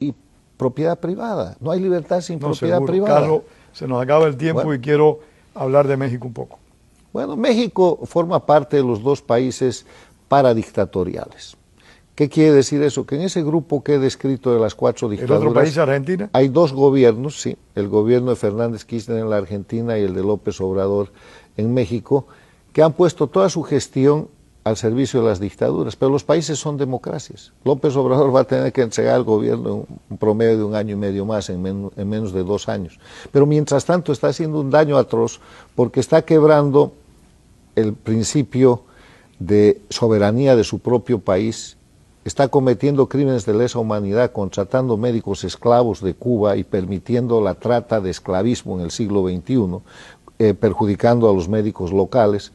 y propiedad privada. No hay libertad sin no, propiedad privada. Carlos, se nos acaba el tiempo y quiero hablar de México un poco. Bueno, México forma parte de los dos países paradictatoriales. ¿Qué quiere decir eso? Que en ese grupo que he descrito de las cuatro dictaduras... ¿El otro país, Argentina? Hay dos gobiernos, sí. El gobierno de Fernández Kirchner en la Argentina y el de López Obrador en México, que han puesto toda su gestión al servicio de las dictaduras, pero los países son democracias. López Obrador va a tener que entregar al gobierno un promedio de un año y medio más, en, menos de dos años. Pero mientras tanto está haciendo un daño atroz porque está quebrando el principio de soberanía de su propio país, está cometiendo crímenes de lesa humanidad, contratando médicos esclavos de Cuba y permitiendo la trata de esclavismo en el siglo XXI, eh, perjudicando a los médicos locales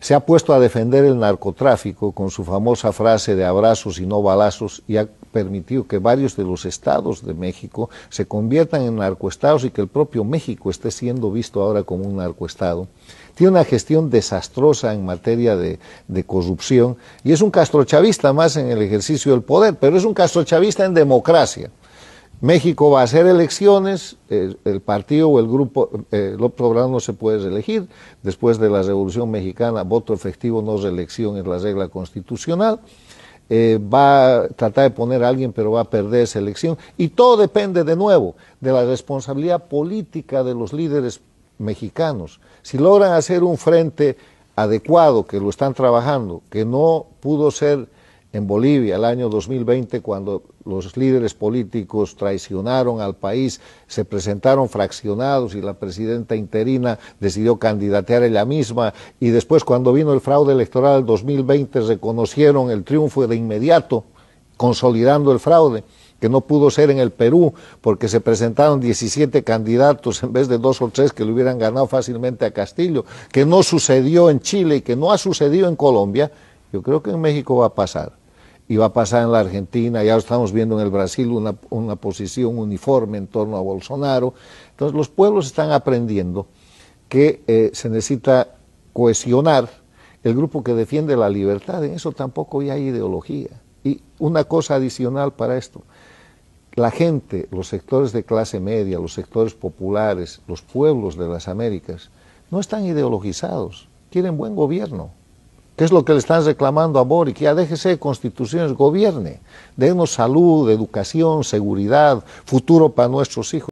se ha puesto a defender el narcotráfico con su famosa frase de abrazos y no balazos y ha permitido que varios de los estados de México se conviertan en narcoestados y que el propio México esté siendo visto ahora como un narcoestado. Tiene una gestión desastrosa en materia de, de corrupción y es un castrochavista más en el ejercicio del poder, pero es un castrochavista en democracia. México va a hacer elecciones, el, partido o el grupo, eh, López no se puede reelegir, después de la Revolución Mexicana, voto efectivo, no reelección es la regla constitucional, eh, va a tratar de poner a alguien pero va a perder esa elección, y todo depende de nuevo de la responsabilidad política de los líderes mexicanos. Si logran hacer un frente adecuado, que lo están trabajando, que no pudo ser en Bolivia el año 2020 cuando los líderes políticos traicionaron al país, se presentaron fraccionados y la presidenta interina decidió candidatear ella misma y después cuando vino el fraude electoral del 2020 reconocieron el triunfo de inmediato, consolidando el fraude que no pudo ser en el Perú porque se presentaron 17 candidatos en vez de dos o tres que le hubieran ganado fácilmente a Castillo, que no sucedió en Chile y que no ha sucedido en Colombia, yo creo que en México va a pasar y va a pasar en la Argentina, ya lo estamos viendo en el Brasil, una, posición uniforme en torno a Bolsonaro. Entonces los pueblos están aprendiendo que eh, se necesita cohesionar el grupo que defiende la libertad, en eso tampoco ya hay ideología. Y una cosa adicional para esto, la gente, los sectores de clase media, los sectores populares, los pueblos de las Américas, no están ideologizados, quieren buen gobierno, ¿Qué es lo que le están reclamando a Boric? Ya déjese constituciones, gobierne. Denos salud, educación, seguridad, futuro para nuestros hijos.